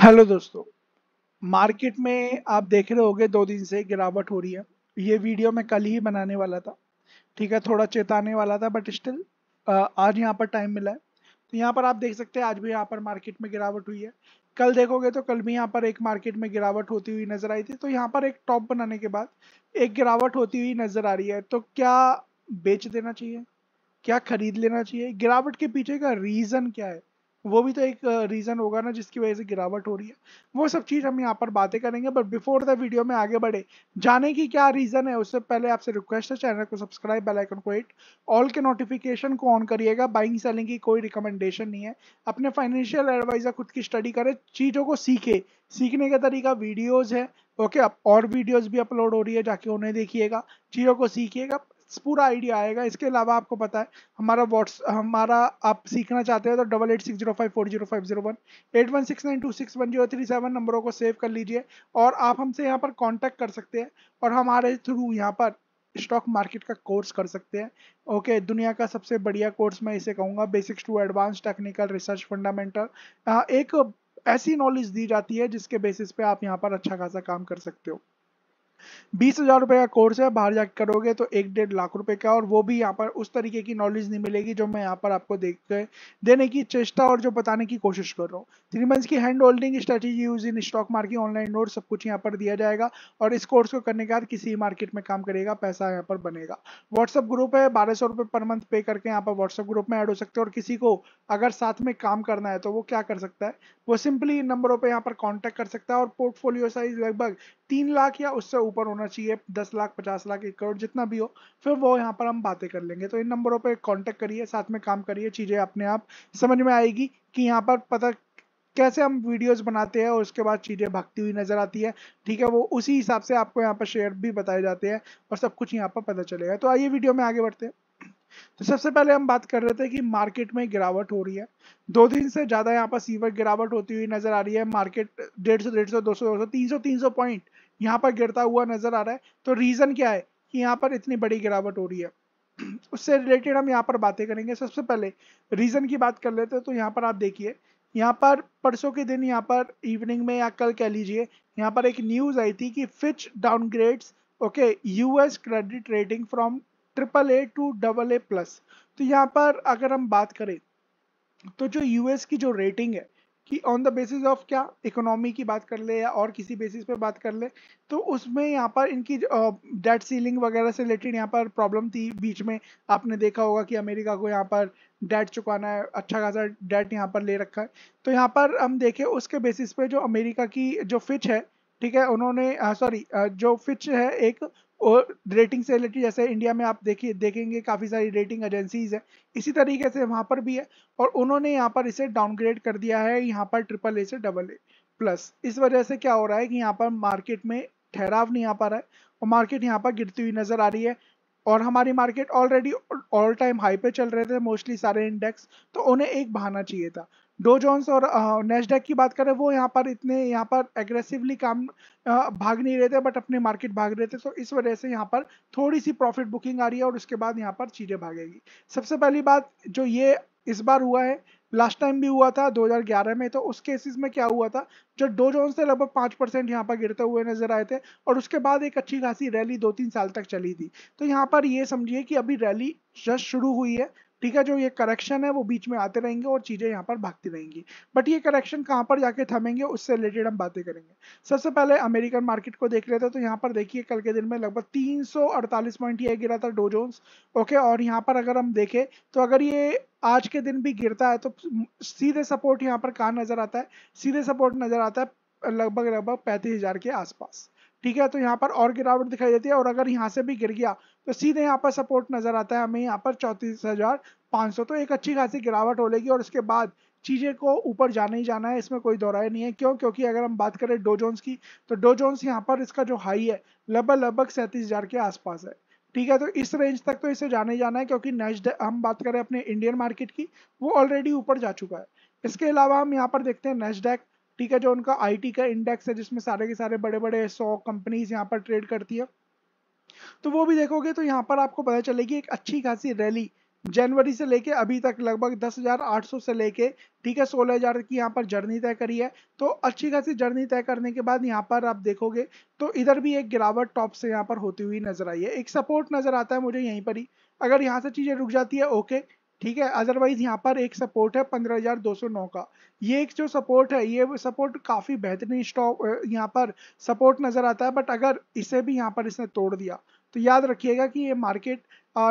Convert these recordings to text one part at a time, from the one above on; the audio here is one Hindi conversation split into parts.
हेलो दोस्तों मार्केट में आप देख रहे होंगे दो दिन से गिरावट हो रही है ये वीडियो मैं कल ही बनाने वाला था ठीक है थोड़ा चेताने वाला था बट स्टिल आज यहाँ पर टाइम मिला है तो यहाँ पर आप देख सकते हैं आज भी यहाँ पर मार्केट में गिरावट हुई है कल देखोगे तो कल भी यहाँ पर एक मार्केट में गिरावट होती हुई नजर आई थी तो यहाँ पर एक टॉप बनाने के बाद एक गिरावट होती हुई नजर आ रही है तो क्या बेच देना चाहिए क्या खरीद लेना चाहिए गिरावट के पीछे का रीजन क्या है वो भी तो एक रीज़न होगा ना जिसकी वजह से गिरावट हो रही है वो सब चीज़ हम यहाँ पर बातें करेंगे बट बिफोर द वीडियो में आगे बढ़े जाने की क्या रीज़न है उससे पहले आपसे रिक्वेस्ट है चैनल को सब्सक्राइब बेल आइकन को हिट ऑल के नोटिफिकेशन को ऑन करिएगा बाइंग सेलिंग की कोई रिकमेंडेशन नहीं है अपने फाइनेंशियल एडवाइज़र खुद की स्टडी करें चीज़ों को सीखे सीखने का तरीका वीडियोज़ है ओके okay, अब और वीडियोस भी अपलोड हो रही है जाके उन्हें देखिएगा चीज़ों को सीखिएगा पूरा आइडिया आएगा इसके अलावा आपको पता है हमारा व्हाट्स हमारा आप सीखना चाहते हो तो double eight six zero five four zero five zero one eight one six nine two six one zero three seven नंबरों को सेव कर लीजिए और आप हमसे यहाँ पर कॉन्टैक्ट कर सकते हैं और हमारे थ्रू यहाँ पर स्टॉक मार्केट का कोर्स कर सकते हैं ओके okay, दुनिया का सबसे बढ़िया कोर्स मैं इसे कहूँगा basics to advance technical research fundamental एक ऐसी नॉलेज दी जाती है जिसके बेसिस पे आप यहाँ पर अच्छा खासा काम कर सकते हो बीस हजार रुपए का कोर्स है बाहर जाके करोगे तो एक डेढ़ लाख रुपए का और वो भी यहाँ पर उस तरीके की नॉलेज नहीं मिलेगी जो मैं यहाँ पर आपको देख के देने की चेष्टा और जो बताने की कोशिश कर रहा हूँ थ्री मंथ्स की hand holding strategy use in stock market online note सब कुछ यहाँ पर दिया जाएगा और इस कोर्स को करने के बाद किसी मार्केट में काम करेगा पैसा यहाँ पर बनेगा व्हाट्सअप ग्रुप है बारह सौ पर मंथ पे करके यहाँ पर व्हाट्सअप ग्रुप में एड हो सकते हो और किसी को अगर साथ में काम करना है तो वो क्या कर सकता है वो सिंपली इन नंबरों पर यहाँ पर कॉन्टेक्ट कर सकता है और पोर्टफोलियो साइज लगभग तीन लाख या उससे ऊपर होना चाहिए दस लाख पचास लाख एक करोड़ जितना भी हो फिर वो यहाँ पर हम बातें कर लेंगे तो इन नंबरों पर कॉन्टेक्ट करिए साथ में काम करिए चीज़ें अपने आप समझ में आएगी कि यहाँ पर पता कैसे हम वीडियोस बनाते हैं और उसके बाद चीज़ें भागती हुई नज़र आती है ठीक है वो उसी हिसाब से आपको यहाँ पर शेयर भी बताए जाते हैं और सब कुछ यहाँ पर पता चलेगा तो आइए वीडियो में आगे बढ़ते हैं तो सबसे पहले हम बात कर रहे थे कि मार्केट में गिरावट हो रही है दो दिन से ज़्यादा यहाँ पर सीवर गिरावट होती हुई नज़र आ रही है मार्केट डेढ़ सौ डेढ़ सौ दो सौ दो सौ तीन सौ तीन सौ पॉइंट यहाँ पर गिरता हुआ नजर आ रहा है तो रीजन क्या है कि यहाँ पर इतनी बड़ी गिरावट हो रही है उससे रिलेटेड हम यहाँ पर बातें करेंगे सबसे पहले रीजन की बात कर लेते हैं तो यहाँ पर आप देखिए यहाँ पर परसों के दिन यहाँ पर इवनिंग में या कल कह लीजिए यहाँ पर एक न्यूज आई थी कि Fitch downgrades okay US credit rating from triple A to double A plus तो यहाँ पर अगर हम बात करें तो जो यूएस की जो रेटिंग है कि ऑन द बेसिस ऑफ क्या इकोनॉमी की बात कर ले या और किसी बेसिस पे बात कर ले तो उसमें यहाँ पर इनकी डेट सीलिंग वगैरह से रिलेटेड यहाँ पर प्रॉब्लम थी बीच में आपने देखा होगा कि अमेरिका को यहाँ पर डेट चुकाना है अच्छा खासा डेट यहाँ पर ले रखा है तो यहाँ पर हम देखें उसके बेसिस पे जो अमेरिका की जो फिच है ठीक है उन्होंने सॉरी जो फिच है एक और रेटिंग से रिलेटेड जैसे इंडिया में आप देखिए देखेंगे काफ़ी सारी रेटिंग एजेंसीज है इसी तरीके से वहाँ पर भी है और उन्होंने यहाँ पर इसे डाउनग्रेड कर दिया है यहाँ पर ट्रिपल ए से डबल ए प्लस इस वजह से क्या हो रहा है कि यहाँ पर मार्केट में ठहराव नहीं आ पा रहा है और मार्केट यहाँ पर गिरती हुई नज़र आ रही है और हमारी market already all time high पे चल रहे थे मोस्टली सारे इंडेक्स तो उन्हें एक बहाना चाहिए था डो जोन्स और नेस्डेक की बात करें वो यहाँ पर इतने यहाँ पर एग्रेसिवली काम भाग नहीं रहे थे बट अपने मार्केट भाग रहे थे तो इस वजह से यहाँ पर थोड़ी सी प्रॉफिट बुकिंग आ रही है और उसके बाद यहाँ पर चीज़ें भागेगी सबसे पहली बात जो ये इस बार हुआ है लास्ट टाइम भी हुआ था 2011 में तो उस केसेस में क्या हुआ था जो डो जोन्स से लगभग पाँच परसेंट यहाँ पर गिरते हुए नजर आए थे और उसके बाद एक अच्छी खासी रैली दो तीन साल तक चली थी तो यहाँ पर ये समझिए कि अभी रैली जस्ट शुरू हुई है ठीक है जो ये करेक्शन है वो बीच में आते रहेंगे और चीज़ें यहाँ पर भागती रहेंगी बट ये करेक्शन कहाँ पर जाके थमेंगे उससे रिलेटेड हम बातें करेंगे सबसे पहले अमेरिकन मार्केट को देख लेते हैं तो यहाँ पर देखिए कल के दिन में लगभग 348 पॉइंट ये गिरा था डोजोन्स ओके और यहाँ पर अगर हम देखें तो अगर ये आज के दिन भी गिरता है तो सीधे सपोर्ट यहाँ पर कहाँ नज़र आता है सीधे सपोर्ट नज़र आता है लगभग लगभग पैंतीस हज़ार के आसपास ठीक है तो यहाँ पर और गिरावट दिखाई देती है और अगर यहाँ से भी गिर गया तो सीधे यहाँ पर सपोर्ट नजर आता है हमें यहाँ पर चौंतीस हजार पाँच सौ तो एक अच्छी खासी गिरावट हो लेगी और इसके बाद चीज़ें को ऊपर जाने ही जाना है इसमें कोई दोहराई नहीं है क्यों क्योंकि अगर हम बात करें डो जोन्स की तो डो जोन्स यहाँ पर इसका जो हाई है लगभग लगभग सैंतीस हज़ार के आसपास है ठीक है तो इस रेंज तक तो इसे जाने ही जाना है क्योंकि नेक्स्ट हम बात करें अपने इंडियन मार्केट की वो ऑलरेडी ऊपर जा चुका है इसके अलावा हम यहाँ पर देखते हैं नेस्डैक ठीक है जो उनका आईटी का इंडेक्स है जिसमें सारे के सारे बड़े बड़े सौ कंपनीज यहाँ पर ट्रेड करती है तो वो भी देखोगे तो यहाँ पर आपको पता चलेगी एक अच्छी खासी रैली जनवरी से लेके अभी तक लगभग 10,800 से लेके ठीक है 16,000 की यहाँ पर जर्नी तय करी है तो अच्छी खासी जर्नी तय करने के बाद यहाँ पर आप देखोगे तो इधर भी एक गिरावट टॉप से यहाँ पर होती हुई नजर आई है एक सपोर्ट नजर आता है मुझे यहीं पर ही अगर यहाँ से चीज़ें रुक जाती है ओके ठीक है अदरवाइज यहाँ पर एक सपोर्ट है 15,209 का ये एक जो सपोर्ट है ये सपोर्ट काफ़ी बेहतरीन स्टॉक यहाँ पर सपोर्ट नज़र आता है बट अगर इसे भी यहाँ पर इसने तोड़ दिया तो याद रखिएगा कि ये मार्केट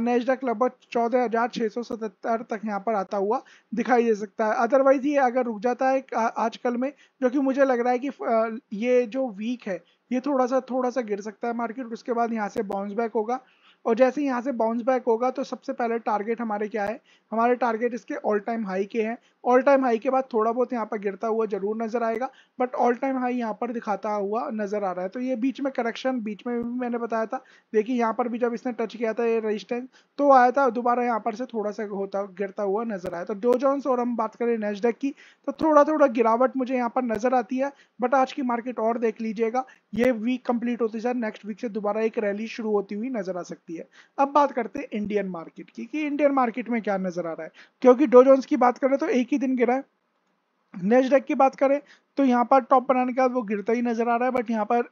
नेजडक लगभग चौदह हजार छह सौ सतहत्तर तक यहाँ पर आता हुआ दिखाई दे सकता है अदरवाइज ये अगर रुक जाता है आजकल में जो कि मुझे लग रहा है कि ये जो वीक है ये थोड़ा सा थोड़ा सा गिर सकता है मार्केट उसके बाद यहाँ से बाउंस बैक होगा और जैसे यहाँ से बाउंस बैक होगा तो सबसे पहले टारगेट हमारे क्या है हमारे टारगेट इसके ऑल टाइम हाई के हैं ऑल टाइम हाई के बाद थोड़ा बहुत यहाँ पर गिरता हुआ जरूर नजर आएगा बट ऑल टाइम हाई यहाँ पर दिखाता हुआ नजर आ रहा है तो ये बीच में करेक्शन बीच में भी मैंने बताया था देखिए यहाँ पर भी जब इसने टच किया था ये रजिस्टेंस तो आया था दोबारा यहाँ पर से थोड़ा सा होता गिरता हुआ नजर आया तो डो जॉन्स और हम बात करें नेस्डेक की तो थोड़ा थोड़ा गिरावट मुझे यहाँ पर नजर आती है बट आज की मार्केट और देख लीजिएगा ये वीक कंप्लीट होती सर नेक्स्ट वीक से दोबारा एक रैली शुरू होती हुई नजर आ सकती है अब बात करते हैं इंडियन मार्केट की कि इंडियन मार्केट में क्या नजर आ रहा है क्योंकि डो जॉन्स की बात करें तो एक ही दिन गिरा है नेस्डेक की बात करें तो यहाँ पर टॉप बनाने के बाद वो गिरता ही नजर आ रहा है बट यहाँ पर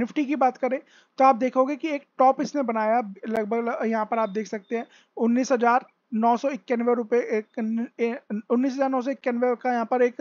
निफ्टी की बात करें तो आप देखोगे कि एक टॉप इसने बनाया लगभग यहाँ पर आप देख सकते हैं उन्नीस हजार नौ सौ इक्यानवे उन्नीस हज़ार नौ सौ इक्यानवे का यहाँ पर एक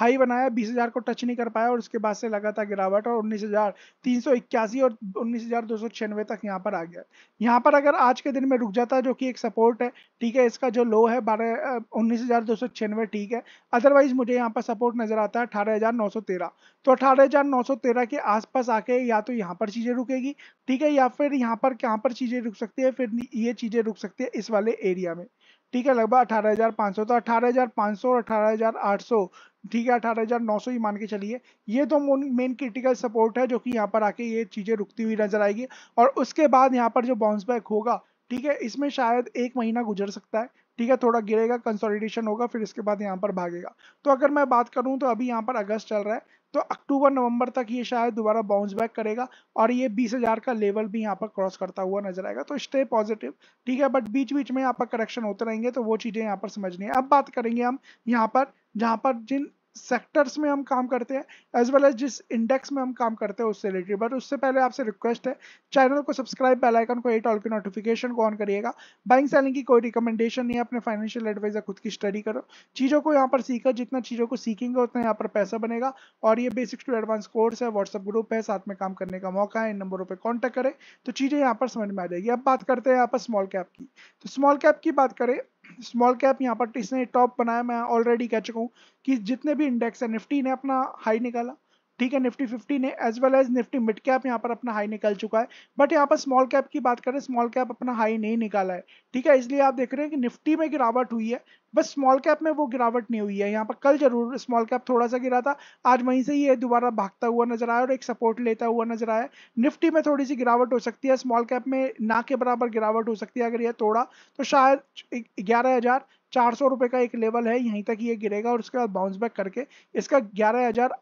हाई बनाया बीस हज़ार को टच नहीं कर पाया और उसके बाद से लगातार गिरावट और उन्नीस हज़ार तीन सौ इक्यासी और उन्नीस हज़ार दो सौ छियानवे तक यहाँ पर आ गया यहाँ पर अगर आज के दिन में रुक जाता है जो कि एक सपोर्ट है ठीक है इसका जो लो है बारह उन्नीस हज़ार दो सौ छियानवे ठीक है अदरवाइज मुझे यहाँ पर सपोर्ट नज़र आता है अठारह हज़ार नौ सौ तेरह तो अठारह हज़ार नौ सौ तेरह के आसपास आके या तो यहाँ पर चीज़ें रुकेगी ठीक है या फिर यहाँ पर कहाँ पर चीज़ें रुक सकती है फिर ये चीज़ें रुक सकती है इस वाले एरिया में ठीक है लगभग अठारह हज़ार पाँच सौ तो अठारह हज़ार पाँच सौ और अठारह हज़ार आठ सौ ठीक है अठारह हज़ार नौ सौ ही मान के चलिए ये तो मेन क्रिटिकल सपोर्ट है जो कि यहाँ पर आके ये चीज़ें रुकती हुई नजर आएगी और उसके बाद यहाँ पर जो बाउंस बैक होगा ठीक है इसमें शायद एक महीना गुजर सकता है ठीक है थोड़ा गिरेगा कंसोलिडेशन होगा फिर इसके बाद यहाँ पर भागेगा तो अगर मैं बात करूँ तो अभी यहाँ पर अगस्त चल रहा है तो अक्टूबर नवंबर तक ये शायद दोबारा बाउंस बैक करेगा और ये बीस हजार का लेवल भी यहाँ पर क्रॉस करता हुआ नजर आएगा तो स्टे पॉजिटिव ठीक है बट बीच बीच में यहाँ पर करेक्शन होते रहेंगे तो वो चीज़ें यहाँ पर समझनी है अब बात करेंगे हम यहाँ पर जहाँ पर जिन सेक्टर्स में हम काम करते हैं एज वेल एज जिस इंडेक्स में हम काम करते हैं उससे रिलेटेड बट उससे पहले आपसे रिक्वेस्ट है चैनल को सब्सक्राइब बेल आइकन को एट ऑल की नोटिफिकेशन को ऑन करिएगा बाइंग सेलिंग की कोई रिकमेंडेशन नहीं है अपने फाइनेंशियल एडवाइजर खुद की स्टडी करो चीज़ों को यहाँ पर सीखो जितना चीज़ों को सीखेंगे उतना यहाँ पर पैसा बनेगा और ये बेसिक्स टू एडवांस कोर्स है व्हाट्सअप ग्रुप है साथ में काम करने का मौका है इन नंबरों पर कॉन्टैक्ट करें तो चीज़ें यहाँ पर समझ में आ जाएगी अब बात करते हैं यहाँ पर स्मॉल कैप की तो स्मॉल कैप की बात करें स्मॉल कैप यहाँ पर इसने टॉप बनाया मैं ऑलरेडी कह चुका हूँ कि जितने भी इंडेक्स है निफ्टी ने अपना हाई निकाला ठीक है निफ्टी फिफ्टी ने as well as Nifty mid cap यहाँ पर अपना हाई निकल चुका है बट यहाँ पर स्मॉल कैप की बात करें स्मॉल कैप अपना हाई नहीं निकाला है ठीक है इसलिए आप देख रहे हैं कि निफ्टी में गिरावट हुई है बस स्मॉल कैप में वो गिरावट नहीं हुई है यहाँ पर कल जरूर स्मॉल कैप थोड़ा सा गिरा था आज वहीं से ही दोबारा भागता हुआ नजर आया और एक सपोर्ट लेता हुआ नजर आया निफ्टी में थोड़ी सी गिरावट हो सकती है स्मॉल कैप में ना के बराबर गिरावट हो सकती है अगर यह तोड़ा तो शायद ग्यारह हज़ार चार सौ रुपए का एक लेवल है यहीं तक ये गिरेगा और उसके बाद बाउंस बैक करके इसका ग्यारह हज़ार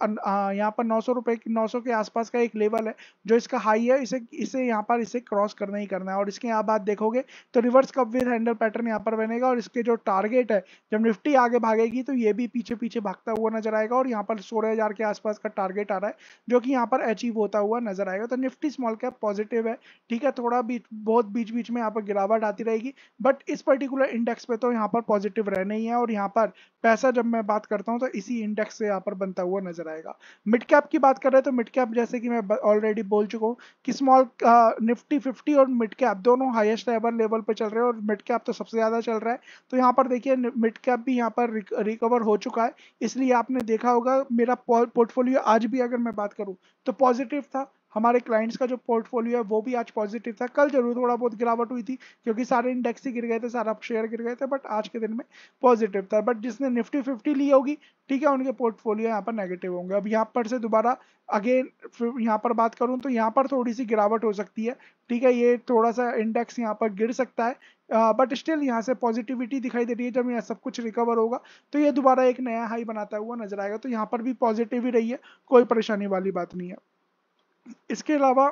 यहाँ पर नौ सौ रुपये नौ सौ के आसपास का एक लेवल है जो इसका हाई है इसे इसे यहाँ पर इसे क्रॉस करना ही करना है और इसके यहाँ बात देखोगे तो reverse cup with handle pattern यहाँ पर बनेगा और इसके जो टारगेट है जब निफ्टी आगे भागेगी तो ये भी पीछे पीछे भागता हुआ नजर आएगा और यहाँ पर सोलह हज़ार के आसपास का टारगेट आ रहा है जो कि यहाँ पर अचीव होता हुआ नजर आएगा तो निफ्टी स्मॉल कैप पॉजिटिव है ठीक है थोड़ा बहुत बीच बीच में यहाँ पर गिरावट आती रहेगी बट इस पर्टिकुलर इंडेक्स पे तो यहाँ पर पॉजिटिव पॉजिटिव रहने ही है और यहाँ पर पैसा जब मैं बात करता हूँ तो इसी इंडेक्स से यहाँ पर बनता हुआ नजर आएगा मिड कैप की बात कर रहे हैं तो मिड कैप जैसे कि मैं ऑलरेडी बोल चुका हूँ कि स्मॉल निफ्टी फिफ्टी और मिड कैप दोनों हाइएस्ट एवर लेवल पर चल रहे हैं और मिड कैप तो सबसे ज़्यादा चल रहा है तो यहाँ पर देखिए मिड कैप भी यहाँ पर रिकवर हो चुका है इसलिए आपने देखा होगा मेरा पोर्टफोलियो आज भी अगर मैं बात करूँ तो पॉजिटिव था हमारे क्लाइंट्स का जो पोर्टफोलियो है वो भी आज पॉजिटिव था कल जरूर थोड़ा बहुत गिरावट हुई थी क्योंकि सारे इंडेक्स ही गिर गए थे सारा शेयर गिर गए थे बट आज के दिन में पॉजिटिव था बट जिसने निफ्टी फिफ्टी ली होगी ठीक है उनके पोर्टफोलियो यहाँ पर नेगेटिव होंगे अब यहाँ पर से दोबारा अगेन यहाँ पर बात करूँ तो यहाँ पर थोड़ी सी गिरावट हो सकती है ठीक है ये थोड़ा सा इंडेक्स यहाँ पर गिर सकता है बट uh, स्टिल यहाँ से पॉजिटिविटी दिखाई दे रही है जब यहाँ सब कुछ रिकवर होगा तो ये दोबारा एक नया हाई बनाता हुआ नजर आएगा तो यहाँ पर भी पॉजिटिव ही रही है कोई परेशानी वाली बात नहीं है इसके अलावा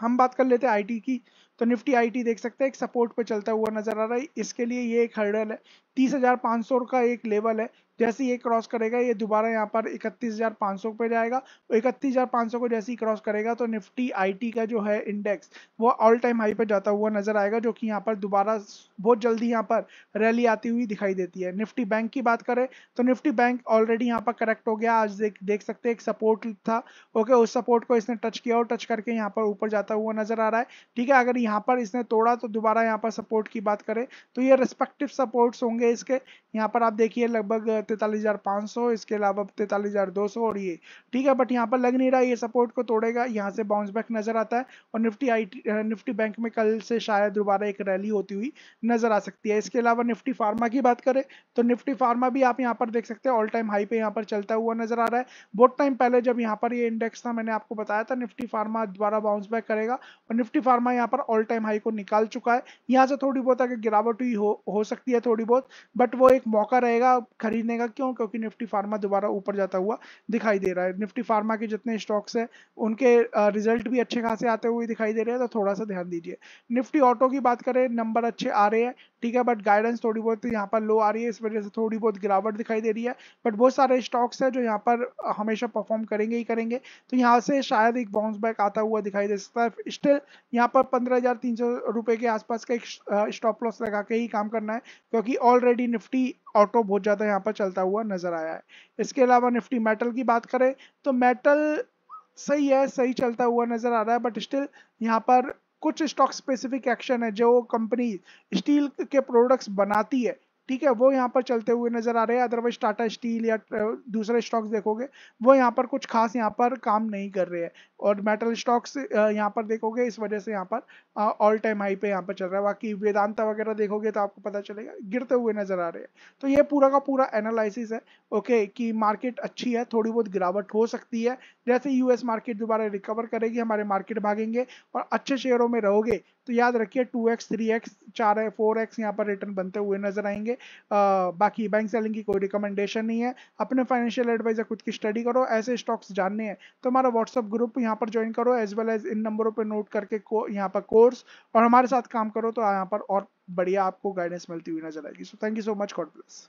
हम बात कर लेते हैं आई की तो निफ्टी आई देख सकते हैं एक सपोर्ट पे चलता हुआ नजर आ रहा है इसके लिए ये एक हर्डल है तीस हजार सौ का एक लेवल है जैसे ये क्रॉस करेगा ये दोबारा यहाँ पर 31,500 पे जाएगा इकतीस को जैसे ही क्रॉस करेगा तो निफ्टी आईटी का जो है इंडेक्स वो ऑल टाइम हाई पर जाता हुआ नजर आएगा जो कि यहाँ पर दोबारा बहुत जल्दी यहाँ पर रैली आती हुई दिखाई देती है निफ्टी बैंक की बात करें तो निफ्टी बैंक ऑलरेडी यहाँ पर करेक्ट हो गया आज देख देख सकते एक सपोर्ट था ओके उस सपोर्ट को इसने टच किया और टच करके यहाँ पर ऊपर जाता हुआ नजर आ रहा है ठीक है अगर यहाँ पर इसने तोड़ा तो दोबारा यहाँ पर सपोर्ट की बात करें तो ये रिस्पेक्टिव सपोर्ट्स होंगे इसके यहाँ पर आप देखिए लगभग तैतालीस हजार पाँच सौ इसके अलावा तैतालीस हजार दो सौ और ये ठीक है बट यहाँ पर लग नहीं रहा ये सपोर्ट को तोड़ेगा यहाँ से बाउंस बैक नजर आता है और निफ्टी आई निफ्टी बैंक में कल से शायद दोबारा एक रैली होती हुई नजर आ सकती है इसके अलावा निफ्टी फार्मा की बात करें तो निफ्टी फार्मा भी आप यहाँ पर देख सकते हैं ऑल टाइम हाई पे यहाँ पर चलता हुआ नजर आ रहा है बहुत टाइम पहले जब यहाँ पर ये इंडेक्स था मैंने आपको बताया था निफ्टी फार्मा द्वारा बाउंस बैक करेगा और निफ्टी फार्मा यहाँ पर ऑल टाइम हाई को निकाल चुका है यहाँ से थोड़ी बहुत अगर गिरावट हुई हो, हो सकती है थोड़ी बहुत बट वो एक मौका रहेगा खरीदने गिरने का क्यों क्योंकि निफ्टी फार्मा दोबारा ऊपर जाता हुआ दिखाई दे रहा है निफ्टी फार्मा के जितने स्टॉक्स हैं उनके रिजल्ट भी अच्छे खासे आते हुए दिखाई दे रहे हैं तो थोड़ा सा ध्यान दीजिए निफ्टी ऑटो की बात करें नंबर अच्छे आ रहे हैं ठीक है बट गाइडेंस थोड़ी बहुत यहाँ पर लो आ रही है इस वजह से थोड़ी बहुत गिरावट दिखाई दे रही है बट बहुत सारे स्टॉक्स हैं जो यहाँ पर हमेशा परफॉर्म करेंगे ही करेंगे तो यहाँ से शायद एक बाउंस बैक आता हुआ दिखाई दे सकता है स्टिल यहाँ पर पंद्रह हजार के आसपास का एक स्टॉप लॉस लगा के ही काम करना है क्योंकि ऑलरेडी निफ्टी ऑटो बहुत ज़्यादा यहाँ पर चलता हुआ नजर आया है इसके अलावा निफ्टी मेटल की बात करें तो मेटल सही है सही चलता हुआ नजर आ रहा है बट स्टिल यहाँ पर कुछ स्टॉक स्पेसिफिक एक्शन है जो कंपनी स्टील के प्रोडक्ट्स बनाती है ठीक है वो यहाँ पर चलते हुए नजर आ रहे हैं अदरवाइज टाटा स्टील या दूसरे स्टॉक्स देखोगे वो यहाँ पर कुछ खास यहाँ पर काम नहीं कर रहे हैं और मेटल स्टॉक्स यहाँ पर देखोगे इस वजह से यहाँ पर ऑल टाइम हाई पे यहाँ पर चल रहा है बाकी वेदांता वगैरह देखोगे तो आपको पता चलेगा गिरते हुए नजर आ रहे हैं तो ये पूरा का पूरा एनालिसिस है ओके कि मार्केट अच्छी है थोड़ी बहुत गिरावट हो सकती है जैसे यूएस मार्केट दोबारा रिकवर करेगी हमारे मार्केट भागेंगे और अच्छे शेयरों में रहोगे तो याद रखिए टू एक्स थ्री एक्स चार है फोर एक्स यहाँ पर रिटर्न बनते हुए नजर आएंगे आ, बाकी बैंक सेलिंग की कोई रिकमेंडेशन नहीं है अपने फाइनेंशियल एडवाइजर खुद की स्टडी करो ऐसे स्टॉक्स जानने हैं तो हमारा व्हाट्सअप ग्रुप यहाँ पर ज्वाइन करो एज वेल एज इन नंबरों पर नोट करके यहाँ पर कोर्स और हमारे साथ काम करो तो यहाँ पर और बढ़िया आपको गाइडेंस मिलती हुई नजर आएगी so thank you so much God bless